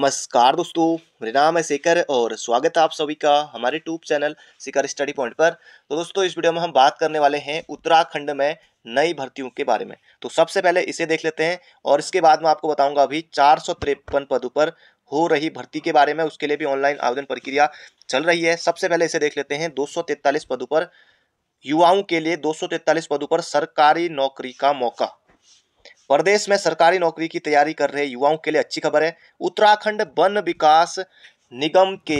नमस्कार दोस्तों मेरा नाम है शेखर और स्वागत है आप सभी का हमारे tube channel Shikhar study point पर तो दोस्तों इस वीडियो में हम बात करने वाले हैं उत्तराखंड में नई भर्तियों के बारे में तो सबसे पहले इसे देख लेते हैं और इसके बाद मैं आपको बताऊंगा अभी चार पदों पर हो रही भर्ती के बारे में उसके लिए भी ऑनलाइन आवेदन प्रक्रिया चल रही है सबसे पहले इसे देख लेते हैं दो पदों पर युवाओं के लिए दो पदों पर सरकारी नौकरी का मौका प्रदेश में सरकारी नौकरी की तैयारी कर रहे युवाओं के लिए अच्छी खबर है उत्तराखंड वन विकास निगम के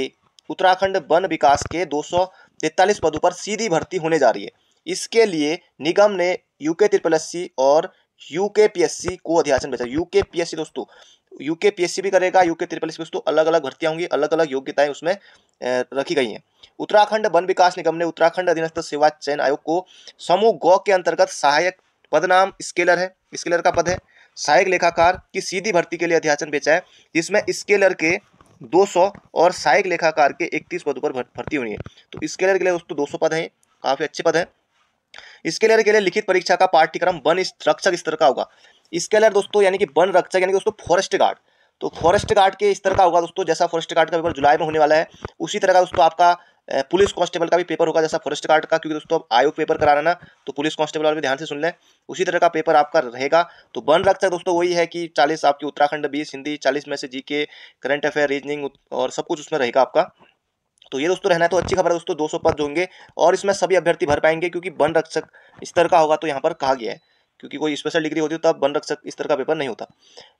उत्तराखंड वन विकास के दो पदों पर सीधी भर्ती होने जा रही है इसके लिए निगम ने यू के और एस सी को अध्यासन भेजा यू के दोस्तों यू के भी करेगा यू के दोस्तों अलग अलग भर्तियां होंगी अलग अलग योग्यताएं उसमें रखी गई हैं उत्तराखंड वन विकास निगम ने उत्तराखंड अधीनस्थ सेवा चयन आयोग को समूह गौ के अंतर्गत सहायक पद नाम स्केलर है स्केलर का पद है सहायक लेखाकार की सीधी भर्ती के लिए अध्याचन बेचा है जिसमें स्केलर के 200 और सहायक लेखाकार के 31 पदों पर भर्ती होनी है तो स्केलर के लिए दोस्तों दो पद हैं काफ़ी अच्छे पद हैं स्केलर के लिए लिखित परीक्षा का पाठ्यक्रम वन रक्षक स्तर का होगा स्केलर दोस्तों यानी कि वन रक्षक यानी कि दोस्तों फॉरेस्ट गार्ड तो फॉरेस्ट गार्ड के स्तर का होगा दोस्तों जैसा फॉरेस्ट गार्ड का पेपर जुलाई में होने वाला है उसी तरह का दोस्तों आपका पुलिस कांस्टेबल का भी पेपर होगा जैसा फॉरेस्ट गार्ड का क्योंकि दोस्तों आयोग पेपर करा रहे ना तो पुलिस कांस्टेबल वाले भी ध्यान से सुन लें उसी तरह का पेपर आपका रहेगा तो वन रक्षक दोस्तों वही है कि चालीस आपकी उत्तराखंड बीस हिंदी चालीस में से जी के करंट अफेयर रीजनिंग और सब कुछ उसमें रहेगा आपका तो ये दोस्तों रहना तो अच्छी खबर है दोस्तों दो सौ पद होंगे और इसमें सभी अभ्यर्थी भर पाएंगे क्योंकि वन रक्षक स्तर का होगा तो यहाँ पर कहा गया है क्योंकि कोई स्पेशल डिग्री होती है तब वन रक्षक इस तरह का पेपर नहीं होता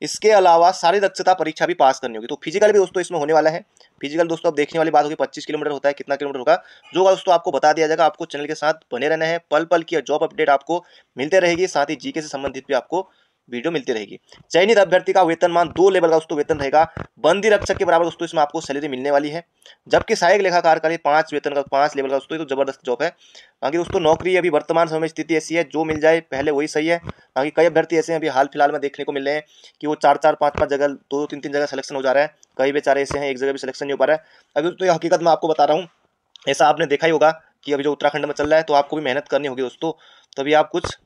इसके अलावा सारी दक्षता परीक्षा भी पास करनी होगी तो फिजिकल भी दोस्तों इसमें होने वाला है फिजिकल दोस्तों आप देखने वाली बात होगी पच्चीस किलोमीटर होता है कितना किलोमीटर होगा जो होगा दोस्तों आपको बता दिया जाएगा आपको चैनल के साथ बने रहना है पल पल की जॉब अपडेट आपको मिलते रहेगी साथ ही जीके से संबंधित भी आपको वीडियो मिलती रहेगी चयनित अभ्यर्थी का वेतन मान दो लेवल का दोस्तों वेतन रहेगा बंदी रक्षक के बराबर दोस्तों इसमें आपको सैलरी मिलने वाली है जबकि सहायक लेखाकार का लिए पाँच वेतन का पांच लेवल का दोस्तों तो जबरदस्त जॉब है बाकी दोस्तों नौकरी अभी वर्तमान समय स्थिति ऐसी है जो मिल जाए पहले वही सही है बाकी कई अभ्यर्थी ऐसे हैं अभी हाल फिलहाल में देखने को मिल रहे हैं कि वो चार चार पाँच पाँच जगह दो तीन तीन जगह सिलेक्शन हो जा रहा है कई बेचारे ऐसे हैं एक जगह भी सिलेक्शन नहीं हो पा रहा है अभी दोस्तों हकीकत मैं आपको बता रहा हूँ ऐसा आपने देखा ही होगा कि अभी जो उत्तराखंड में चल रहा है तो आपको भी मेहनत करनी होगी दोस्तों तभी आप कुछ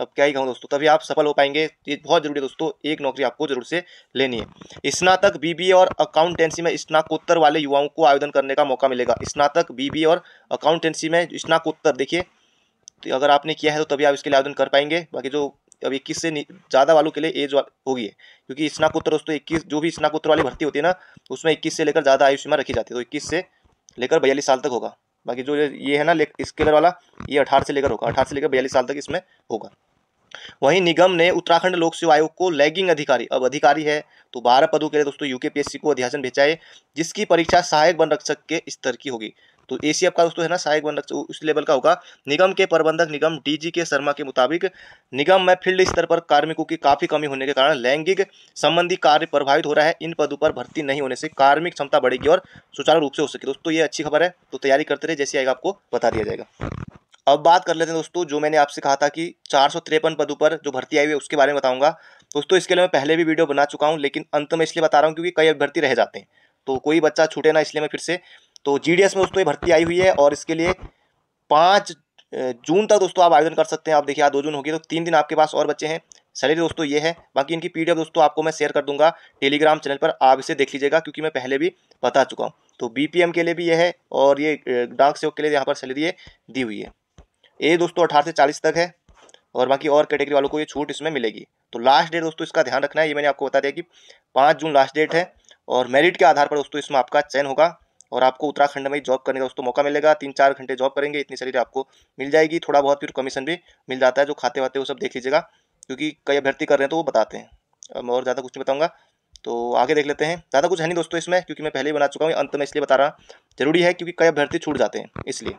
अब क्या ही कहूँ दोस्तों तभी आप सफल हो पाएंगे ये बहुत जरूरी है दोस्तों एक नौकरी आपको जरूर से लेनी है स्नातक बीबीए और अकाउंटेंसी में स्नाकोत्तर वाले युवाओं को आवेदन करने का मौका मिलेगा स्नातक बीबीए और अकाउंटेंसी में स्नाकोत्तर देखिए तो अगर आपने किया है तो तभी आप इसके लिए आवेदन कर पाएंगे बाकी जो अब इक्कीस से ज़्यादा वालों के लिए एज होगी क्योंकि स्नाकोत्तर दोस्तों इक्कीस जो भी स्नाकोत्तर वाली भर्ती होती है ना उसमें इक्कीस से लेकर ज़्यादा आयु सीमा रखी जाती है तो इक्कीस से लेकर बयालीस साल तक होगा बाकी जो ये है ना स्केलर वाला ये अठारह से लेकर होगा अठारह से लेकर बयालीस साल तक इसमें होगा वहीं निगम ने उत्तराखंड लोक सेवा आयोग को लैगिंग अधिकारी अब अधिकारी है तो बारह पदों के लिए दोस्तों यूके पी को अध्यासन भेजा है जिसकी परीक्षा सहायक वन रक्षक के स्तर की होगी तो ए का दोस्तों है ना सहायक वन रक्षक उस लेवल का होगा निगम के प्रबंधक निगम डीजी के शर्मा के मुताबिक निगम में फील्ड स्तर पर कार्मिकों की काफी कमी होने के कारण लैंगिक संबंधी कार्य प्रभावित हो रहा है इन पदों पर भर्ती नहीं होने से कार्मिक क्षमता बढ़ेगी और सुचारू रूप से हो सके दोस्तों ये अच्छी खबर है तो तैयारी करते रहे जैसे आएगा आपको बता दिया जाएगा अब बात कर लेते हैं दोस्तों जो मैंने आपसे कहा था कि चार पदों पर जो भर्ती आई हुई है उसके बारे में बताऊंगा दोस्तों इसके लिए मैं पहले भी वीडियो बना चुका हूँ लेकिन अंत में इसलिए बता रहा हूँ क्योंकि कई अभ्यर्थी रह जाते हैं तो कोई बच्चा छूटे ना इसलिए मैं फिर से तो जी में दोस्तों ये भर्ती आई हुई है और इसके लिए पाँच जून तक दोस्तों आप आवेदन कर सकते हैं आप देखिए आज दो जून होगी तो तीन दिन आपके पास और बच्चे हैं सैलरी दोस्तों ये है बाकी इनकी पी दोस्तों आपको मैं शेयर कर दूंगा टेलीग्राम चैनल पर आप इसे देख लीजिएगा क्योंकि मैं पहले भी बता चुका हूँ तो बी के लिए भी ये है और ये डाक सेवक के लिए यहाँ पर सैलरी दी हुई है ये दोस्तों अठारह से चालीस तक है और बाकी और कैटेगरी वालों को ये छूट इसमें मिलेगी तो लास्ट डेट दोस्तों इसका ध्यान रखना है ये मैंने आपको बता दिया कि पाँच जून लास्ट डेट है और मेरिट के आधार पर दोस्तों इसमें आपका चयन होगा और आपको उत्तराखंड में जॉब करने का दोस्तों मौका मिलेगा तीन चार घंटे जॉब करेंगे इतनी सैलरी आपको मिल जाएगी थोड़ा बहुत फिर कमीशन भी मिल जाता है जो खाते वाते वो सब देख लीजिएगा क्योंकि कई अभ्यर्थी कर रहे हैं तो वो बताते हैं मैं और ज़्यादा कुछ नहीं बताऊँगा तो आगे देख लेते हैं ज़्यादा कुछ है नहीं दोस्तों इसमें क्योंकि मैं पहले ही बना चुका हूँ अंत में इसलिए बता रहा जरूरी है क्योंकि कई अभ्यर्थी छूट जाते हैं इसलिए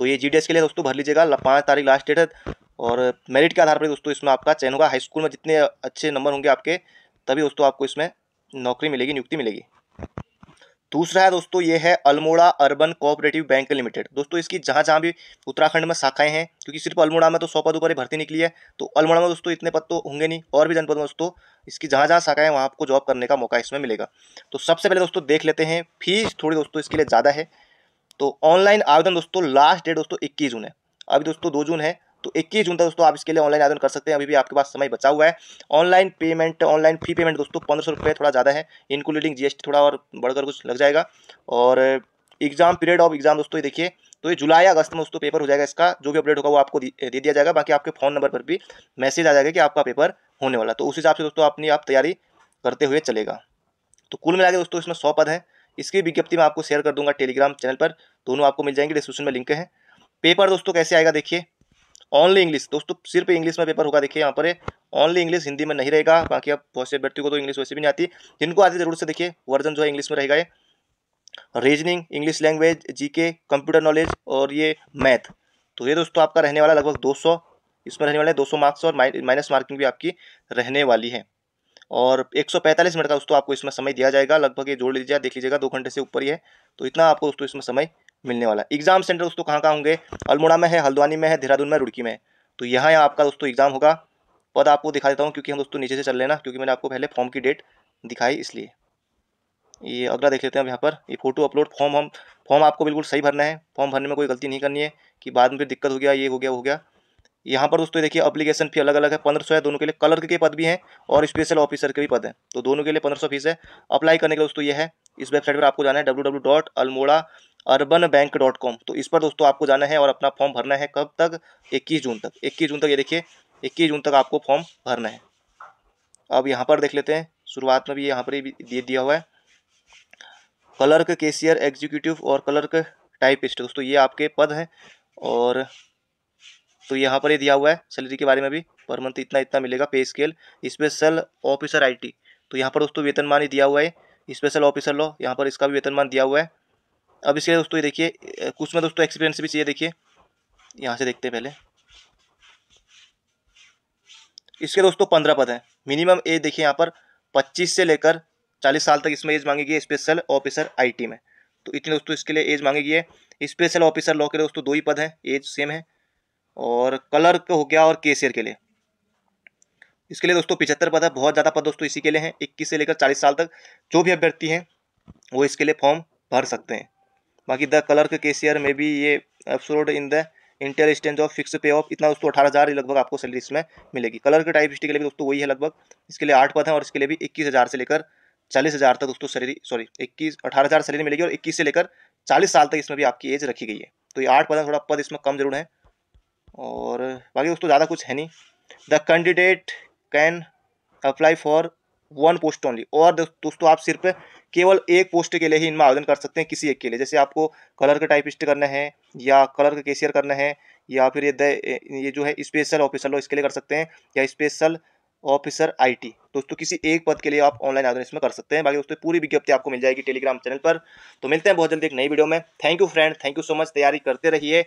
तो ये जी के लिए दोस्तों भर लीजिएगा पाँच तारीख लास्ट डेट है और मेरिट के आधार पर दोस्तों इसमें आपका चयन होगा हाई स्कूल में जितने अच्छे नंबर होंगे आपके तभी दोस्तों आपको इसमें नौकरी मिलेगी नियुक्ति मिलेगी दूसरा है दोस्तों ये है Almora urban cooperative bank limited दोस्तों इसकी जहाँ जहाँ भी उत्तराखंड में शाखाएं हैं क्योंकि सिर्फ अल्मोड़ा में तो सौ पद ऊपर ही भर्ती निकली है तो अल्मोड़ा में दोस्तों इतने पद तो होंगे नहीं और भी जनपद में दोस्तों इसकी जहाँ जहाँ शाखाएं हैं वहाँ आपको जॉब करने का मौका इसमें मिलेगा तो सबसे पहले दोस्तों देख लेते हैं फीस थोड़ी दोस्तों इसके लिए ज़्यादा है तो ऑनलाइन आवेदन दोस्तों लास्ट डेट दोस्तों इक्कीस जून है अभी दोस्तों दो जून है तो 21 जून तक दोस्तों आप इसके लिए ऑनलाइन आवेदन कर सकते हैं अभी भी आपके पास समय बचा हुआ है online payment online fee payment दोस्तों पंद्रह सौ रुपये थोड़ा ज़्यादा है इंक्लूडिंग जीएसटी थोड़ा और बढ़कर कुछ लग जाएगा और एग्जाम पीरियड ऑफ एग्जाम दोस्तों ये देखिए तो ये जुलाई अगस्त में दोस्तों पेपर हो जाएगा इसका जो भी अपडेट होगा वो आपको दे दिया जाएगा बाकी आपके फ़ोन नंबर पर भी मैसेज आ जाएगा कि आपका पेपर होने वाला तो उस हिसाब से दोस्तों अपनी आप तैयारी करते हुए चलेगा तो कुल मिला दोस्तों इसमें सौ पद है इसकी विज्ञप्ति मैं आपको शेयर कर दूंगा टेलीग्राम चैनल पर दोनों आपको मिल जाएंगे डिस्क्रिप्शन में लिंक है पेपर दोस्तों कैसे आएगा देखिए ओनली इंग्लिश दोस्तों सिर्फ इंग्लिश में पेपर होगा देखिए यहाँ पर ओनली इंग्लिश हिंदी में नहीं रहेगा बाकी आप बहुत से व्यक्ति को तो इंग्लिश वैसे भी नहीं आती जिनको आती जरूर से देखिए वर्जन जो है इंग्लिश में रहेगा ये reasoning English language GK computer knowledge और ये मैथ तो ये दोस्तों आपका रहने वाला लगभग 200 इसमें रहने वाले 200 मार्क्स और माइनस मार्किंग भी आपकी रहने वाली है और 145 मिनट का दोस्तों आपको इसमें समय दिया जाएगा लगभग ये जोड़ लीजिए देख लीजिएगा दो घंटे से ऊपर ही है तो इतना आपको दोस्तों इसमें समय मिलने वाला एग्जाम सेंटर दोस्तों कहाँ कहाँ होंगे अल्मोड़ा में है हल्द्वानी में है देहरादून में रुड़की में तो यहाँ यहाँ आपका दोस्तों एग्जाम होगा पद आपको दिखा देता हूँ क्योंकि हम दोस्तों नीचे से चल लेना क्योंकि मैंने आपको पहले फॉर्म की डेट दिखाई इसलिए ये अगला देख लेते हैं यहाँ पर ये फोटो अपलोड फॉर्म हम फॉर्म आपको बिल्कुल सही भरना है फॉर्म भरने में कोई गलती नहीं करनी है कि बाद में फिर दिक्कत हो गया ये हो गया हो गया यहाँ पर दोस्तों देखिए अप्लीकेशन फी अलग अलग है पंद्रह सौ है दोनों के लिए कलर के पद भी हैं और स्पेशल ऑफिसर के भी पद हैं तो दोनों के लिए पंद्रह सौ फीस है अप्लाई करने के लिए दोस्तों ये है इस वेबसाइट पर आपको जाना है W W dot Almora urban bank dot com तो इस पर दोस्तों आपको जाना है और अपना फॉर्म भरना है कब तक 21 जून तक 21 जून तक ये देखिए 21 जून तक आपको फॉर्म भरना है अब यहाँ पर देख लेते हैं शुरुआत में भी यहाँ पर दे दिया हुआ है क्लर्क केशियर एग्जीक्यूटिव और क्लर्क टाइपिस्ट दोस्तों ये आपके पद हैं और तो यहाँ पर ये दिया हुआ है सैलरी के बारे में भी पर मंथ इतना इतना मिलेगा पे स्केल स्पेशल ऑफिसर आईटी तो यहाँ पर दोस्तों वेतनमान ही दिया हुआ है स्पेशल ऑफिसर लो यहाँ पर इसका भी वेतनमान दिया हुआ है अब इसके दोस्तों ये देखिए कुछ में दोस्तों एक्सपीरियंस भी चाहिए देखिए यहाँ से देखते हैं पहले इसके दोस्तों पंद्रह पद हैं मिनिमम एज देखिए यहाँ पर पच्चीस से लेकर चालीस साल तक इसमें एज मांगेगी स्पेशल ऑफिसर आई में तो इतने दोस्तों इसके लिए एज मांगेगी है स्पेशल ऑफिसर लॉ के दोस्तों दो ही पद हैं एज सेम है और कलर का हो गया और केसियर के लिए इसके लिए दोस्तों पिछहत्तर पद है बहुत ज़्यादा पद दोस्तों इसी के लिए हैं इक्कीस से लेकर चालीस साल तक जो भी अभ्यर्थी हैं वो इसके लिए फॉर्म भर सकते हैं बाकी द क्लर्क केशियर में भी ये absorbed in the inter stage of fix pay of इतना दोस्तों अठारह हज़ार लगभग आपको सैलरी इसमें मिलेगी कलर के टाइप स्टी के लिए दोस्तों वही है लगभग इसके लिए आठ पद हैं और इसके लिए भी इक्कीस हज़ार से लेकर चालीस हज़ार तक दोस्तों सैलरी सॉरी इक्कीस अठारह हज़ार सैलरी मिलेगी और इक्कीस से लेकर चालीस साल तक इसमें भी आपकी एज रखी गई है तो ये आठ पद थोड़ा पद इसमें कम जरूर है और बाकी दोस्तों ज़्यादा कुछ है नहीं the candidate can apply for one post only और दोस्तों आप सिर्फ केवल एक पोस्ट के लिए ही इनमें आवेदन कर सकते हैं किसी एक के लिए जैसे आपको कलर का टाइपिस्ट करना है या कलर का कैशियर करना है या फिर ये ये जो है स्पेशल ऑफिसर लो इसके लिए कर सकते हैं या स्पेशल ऑफिसर आईटी दोस्तों किसी एक पद के लिए आप ऑनलाइन आवेदन इसमें कर सकते हैं बाकी दोस्तों पूरी विज्ञप्ति आपको मिल जाएगी टेलीग्राम चैनल पर तो मिलते हैं बहुत जल्दी एक नई वीडियो में thank you friend thank you so much तैयारी करते रहिए